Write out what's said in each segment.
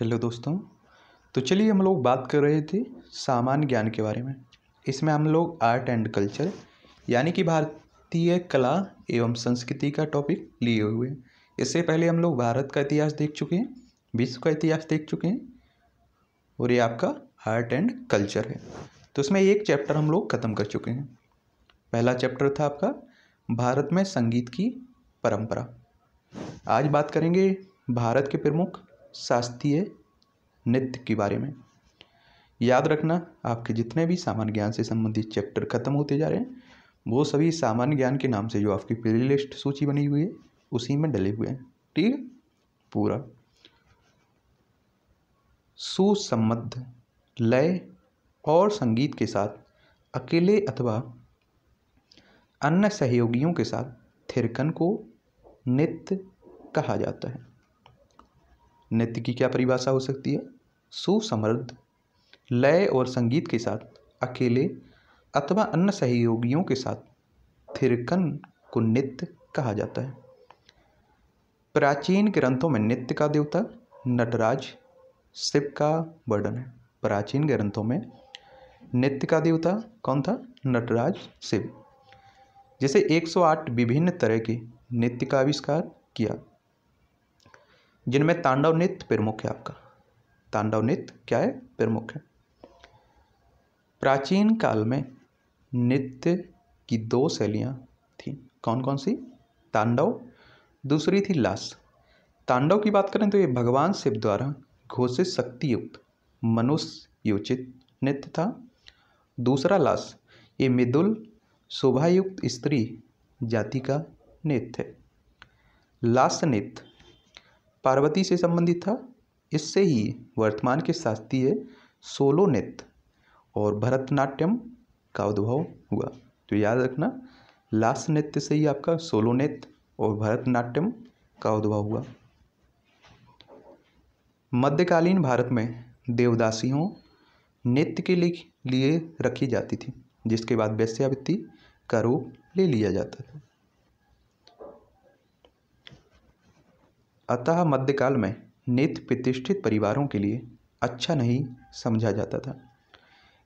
hello दोस्तों तो चलिए हम लोग बात कर रहे थे सामान्य ज्ञान के बारे में इसमें हम लोग आर्ट एंड कल्चर यानी कि भारतीय कला एवं संस्कृति का टॉपिक लिए हुए इससे पहले हम लोग भारत का इतिहास देख चुके हैं विश्व का इतिहास देख चुके हैं और ये आपका आर्ट एंड कल्चर है तो इसमें एक चैप्टर हम लोग ख़त्म कर चुके हैं पहला चैप्टर था आपका भारत में संगीत की परंपरा आज बात करेंगे भारत के प्रमुख शास्त्रीय नृत्य के बारे में याद रखना आपके जितने भी सामान्य ज्ञान से संबंधित चैप्टर खत्म होते जा रहे हैं वो सभी सामान्य ज्ञान के नाम से जो आपकी प्ले लिस्ट सूची बनी हुई है उसी में डले हुए हैं ठीक है पूरा सुसंबद्ध लय और संगीत के साथ अकेले अथवा अन्य सहयोगियों के साथ थिरकन को नृत्य कहा जाता है नृत्य की क्या परिभाषा हो सकती है सुसमृद्ध लय और संगीत के साथ अकेले अथवा अन्य सहयोगियों के साथ थिरकन को नृत्य कहा जाता है प्राचीन ग्रंथों में नृत्य का देवता नटराज शिव का वर्णन है प्राचीन ग्रंथों में नृत्य का देवता कौन था नटराज शिव जिसे 108 विभिन्न तरह के नृत्य का आविष्कार किया जिनमें तांडव नृत्य प्रमुख है आपका तांडव नृत्य क्या है प्रमुख है प्राचीन काल में नृत्य की दो शैलियाँ थी कौन कौन सी तांडव दूसरी थी लास तांडव की बात करें तो ये भगवान शिव द्वारा घोषित शक्तियुक्त मनुष्य योचित नृत्य था दूसरा लास ये मृदुल शोभायुक्त स्त्री जाति का नृत्य है लास नृत्य पार्वती से संबंधित था इससे ही वर्तमान के शास्त्रीय सोलो नृत्य और भरतनाट्यम का उद्भव हुआ तो याद रखना लास्ट नृत्य से ही आपका सोलो नृत्य और भरतनाट्यम का उद्भव हुआ मध्यकालीन भारत में देवदासियों नृत्य के लिए रखी जाती थी जिसके बाद वैश्यावृत्ति का रूप ले लिया जाता था अतः मध्यकाल में नृत्य प्रतिष्ठित परिवारों के लिए अच्छा नहीं समझा जाता था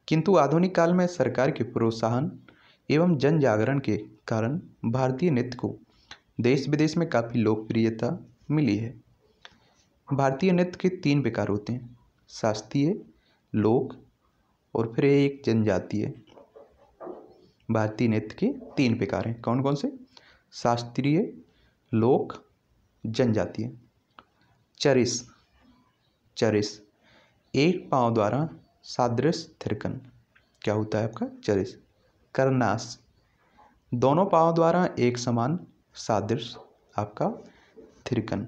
किंतु आधुनिक काल में सरकार के प्रोत्साहन एवं जन जागरण के कारण भारतीय नृत्य को देश विदेश में काफ़ी लोकप्रियता मिली है भारतीय नृत्य के तीन प्रकार होते हैं शास्त्रीय लोक और फिर एक जनजातीय भारतीय नृत्य के तीन प्रकार हैं कौन कौन से शास्त्रीय लोक जनजातीय चरिस चरिस एक पांव द्वारा सादृश थिरकन क्या होता है आपका चरिस करनास दोनों पांव द्वारा एक समान सादृश आपका थिरकन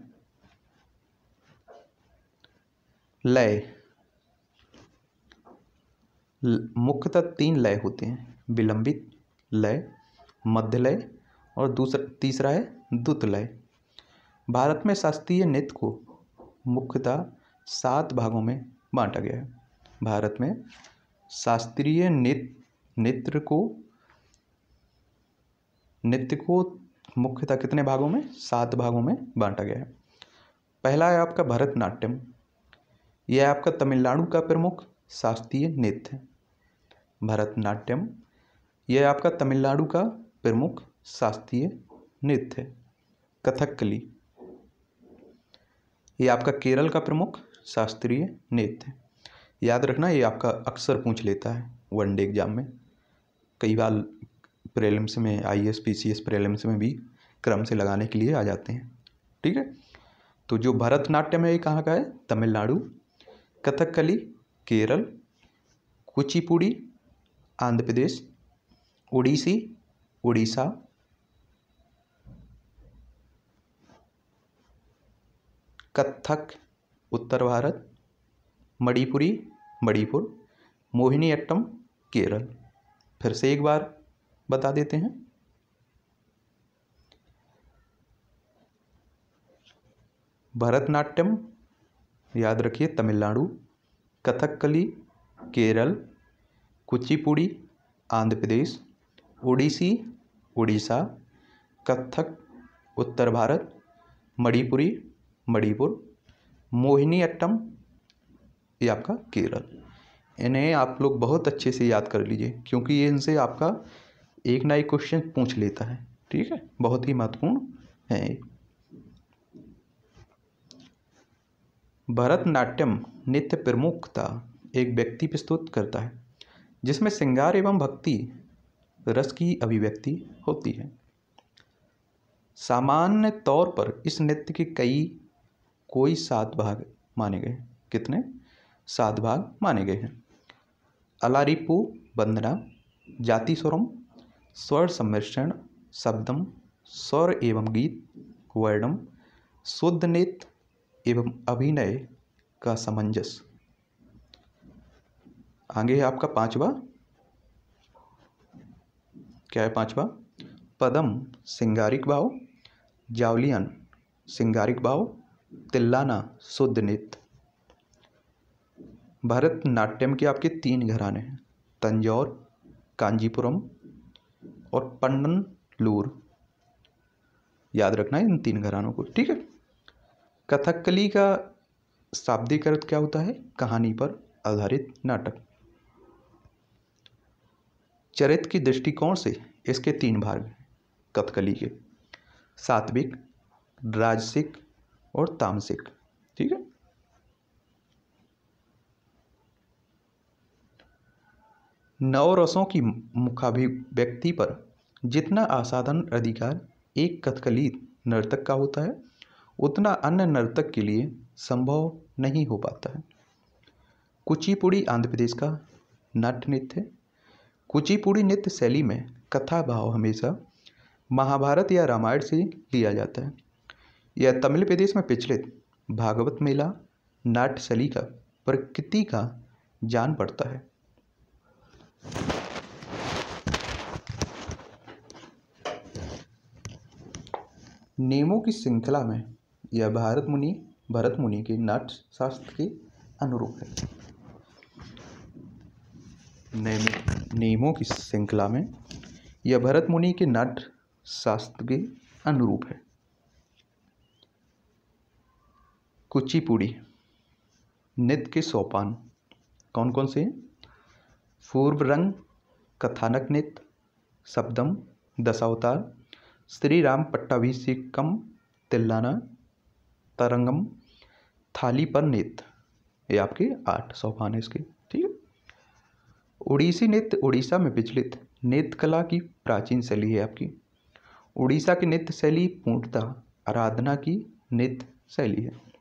लय मुख्यतः तीन लय होते हैं विलंबित लय मध्य लय और दूसरा तीसरा है द्रुत लय भारत में शास्त्रीय नृत्य को मुख्यतः सात भागों में बांटा गया है भारत में शास्त्रीय नृत्य नृत्य को नृत्य को मुख्यतः कितने भागों में सात भागों में बांटा गया है पहला है आपका भरतनाट्यम यह आपका तमिलनाडु का प्रमुख शास्त्रीय नृत्य है भरतनाट्यम यह आपका तमिलनाडु का प्रमुख शास्त्रीय नृत्य है कथकली ये आपका केरल का प्रमुख शास्त्रीय नृत्य है याद रखना ये आपका अक्सर पूछ लेता है वनडे एग्जाम में कई बार प्रेलम्स में I S e P C S e prelims में भी क्रम से लगाने के लिए आ जाते हैं ठीक है तो जो भरतनाट्यम है ये कहाँ का है तमिलनाडु कथकली केरल कुचिपुड़ी आंध्र प्रदेश उड़ीसी उड़ीसा कत्थक उत्तर भारत मणिपुरी मणिपुर मोहिनीअट्टम केरल फिर से एक बार बता देते हैं भरतनाट्यम याद रखिए तमिलनाडु कथकली केरल कुचिपुड़ी आंध्र प्रदेश उड़ीसी उड़ीसा कत्थक उत्तर भारत मणिपुरी मणिपुर मोहिनी अट्टम ये आपका केरल इन्हें आप लोग बहुत अच्छे से याद कर लीजिए क्योंकि ये इनसे आपका एक ना एक क्वेश्चन पूछ लेता है ठीक है बहुत ही महत्वपूर्ण है भरतनाट्यम नृत्य प्रमुखता एक व्यक्ति प्रस्तुत करता है जिसमें श्रृंगार एवं भक्ति रस की अभिव्यक्ति होती है सामान्य तौर पर इस नृत्य के कई कोई सात भाग माने गए कितने सात भाग माने गए हैं अलारिपू बंदना जाति स्वरम स्वर सम्मिश्रण शब्दम स्वर एवं गीत वर्णम शुद्ध नेत एवं अभिनय का समंजस आगे है आपका पांचवा क्या है पांचवा पदम सिंगारिक भाव जावलियन सिंगारिक भाव तिल्लाना शुद्ध नृत्य भरतनाट्यम के आपके तीन घराने हैं तंजौर कांजीपुरम और पंडनलूर याद रखना है इन तीन घरानों को ठीक है कथकली का शाब्दिक अर्थ क्या होता है कहानी पर आधारित नाटक चरित्र की दृष्टिकोण से इसके तीन भाग हैं कथकली के सात्विक राजसिक और तामसिक ठीक है रसों की मुखाभिव्यक्ति पर जितना असाधारण अधिकार एक कथकली नर्तक का होता है उतना अन्य नर्तक के लिए संभव नहीं हो पाता है कुचिपुड़ी आंध्र प्रदेश का नाट्य नृत्य है कुचिपुड़ी नृत्य शैली में कथा भाव हमेशा महाभारत या रामायण से लिया जाता है यह तमिल प्रदेश में प्रचलित भागवत मेला नाट्य शैली का प्रकृति का जान पड़ता है नियमों की श्रृंखला में यह भारत मुनि भरत मुनि के नाट्य शास्त्र के अनुरूप है नियमों की श्रृंखला में यह भरत मुनि के नाट्य शास्त्र के अनुरूप है कुचिपुड़ी नृत्य के सोपान कौन कौन से पूर्व रंग कथानक नृत्य शब्दम दशावतार श्री राम पट्टाभिषेकम तिल्लाना तरंगम थाली पर नृत्य ये आपके आठ सोपान है इसके ठीक है उड़ीसी नृत्य उड़ीसा में विचलित नृत्य कला की प्राचीन शैली है आपकी उड़ीसा की नृत्य शैली पूर्णतः आराधना की नृत्य शैली है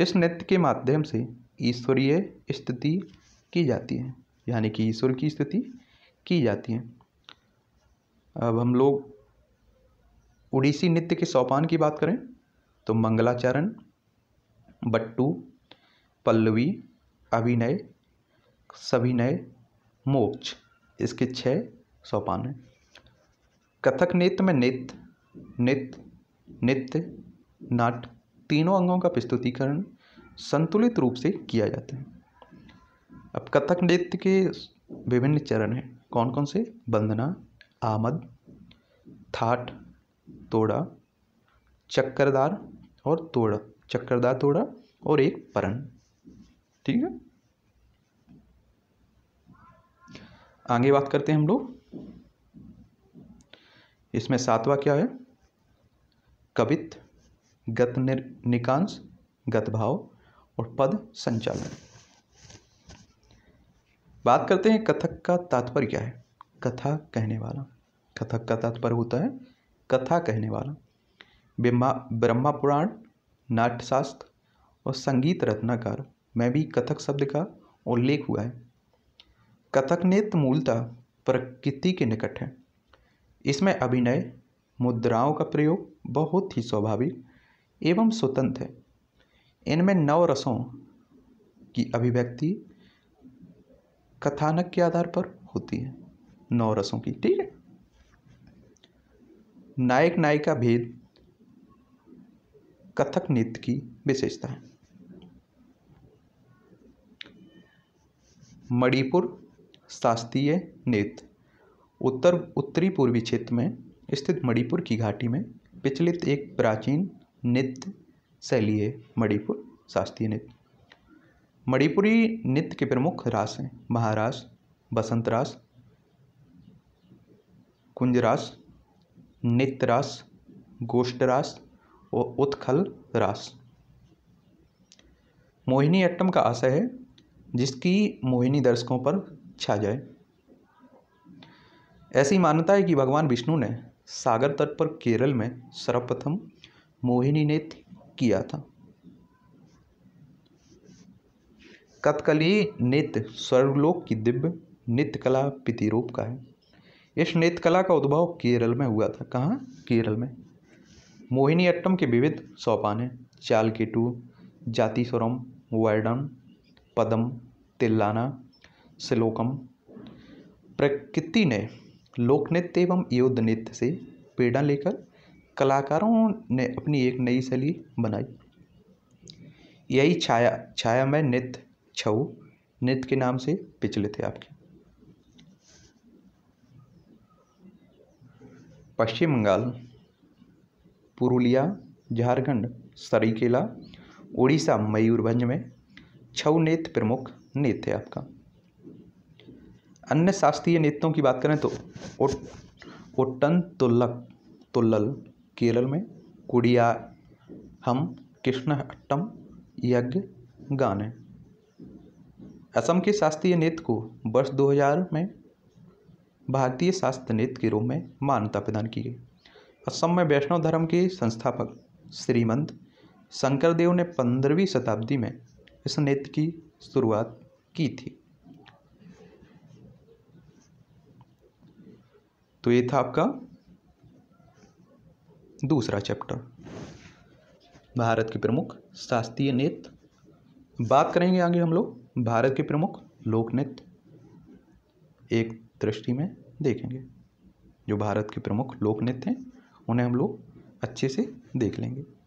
इस नृत्य के माध्यम से ईश्वरीय स्थिति की जाती है यानी कि ईश्वर की स्थिति की जाती है अब हम लोग उड़ीसी नृत्य के सोपान की बात करें तो मंगलाचरण बट्टू पल्लवी अभिनय सभिनय मोक्ष इसके छः सोपान हैं कथक नृत्य में नृत्य नृत्य नृत्य नाट्य तीनों अंगों का प्रस्तुतिकरण संतुलित रूप से किया जाता है अब कथक नृत्य के विभिन्न चरण हैं कौन कौन से बंदना आमद थाट तोड़ा चक्करदार और तोड़ा चक्करदार तोड़ा और एक परण ठीक है आगे बात करते हैं हम लोग इसमें सातवां क्या है कवित्त गत निकांश गतभाव और पद संचालन बात करते हैं कथक का तात्पर्य क्या है कथा कहने वाला कथक का तात्पर्य होता है कथा कहने वाला ब्रह्मा ब्रह्मा पुराण नाट्यशास्त्र और संगीत रत्नाकार में भी कथक शब्द का उल्लेख हुआ है कथक नृत्य मूलतः प्रकृति के निकट है इसमें अभिनय मुद्राओं का प्रयोग बहुत ही स्वाभाविक एवं स्वतंत्र है इनमें नौ रसों की अभिव्यक्ति कथानक के आधार पर होती है नौ रसों की ठीक है नायक नायिका भेद कथक नृत्य की विशेषता है मणिपुर शास्त्रीय नृत्य उत्तर उत्तरी पूर्वी क्षेत्र में स्थित मणिपुर की घाटी में विचलित एक प्राचीन नृत्य शैली है मणिपुर शास्त्रीय नृत्य मणिपुरी नृत्य के प्रमुख रास हैं महारास बसंत रास कुंजरास गोष्ठ गोष्ठरास और उत्खल रास मोहिनी अट्टम का आशय है जिसकी मोहिनी दर्शकों पर छा जाए ऐसी मान्यता है कि भगवान विष्णु ने सागर तट पर केरल में सर्वप्रथम मोहिनी ने किया था कथकली नृत्य स्वर्गलोक की दिव्य नृत्य कला प्रतिरूप का है इस नृत्य कला का उद्भव केरल में हुआ था कहाँ केरल में मोहिनी अट्टम के विविध सोपान हैं टू जाति स्वरम वर्णम पदम तिल्लाना श्लोकम प्रकृति ने लोक नृत्य एवं युद्ध नृत्य से पीड़ा लेकर कलाकारों ने अपनी एक नई शैली बनाई यही छाया छाया में नृत्य छऊ नृत्य के नाम से पिछले थे आपके पश्चिम बंगाल पुरुलिया झारखंड सरीकेला उड़ीसा मयूरभंज में छऊ नृत्य प्रमुख नृत्य है आपका अन्य शास्त्रीय नृत्यों की बात करें तो ओट तुल्लक तुल्लल केरल में कुडिया हम कृष्ण अट्टम यज्ञ गाने असम के शास्त्रीय नृत्य को वर्ष 2000 में भारतीय शास्त्र नृत्य के रूप में मान्यता प्रदान की गई असम में वैष्णव धर्म के संस्थापक श्रीमंत शंकरदेव ने पंद्रहवीं शताब्दी में इस नृत्य की शुरुआत की थी तो ये था आपका दूसरा चैप्टर भारत के प्रमुख शास्त्रीय नृत्य बात करेंगे आगे हम लोग भारत के प्रमुख लोक नृत्य एक दृष्टि में देखेंगे जो भारत के प्रमुख लोक नृत्य हैं उन्हें हम लोग अच्छे से देख लेंगे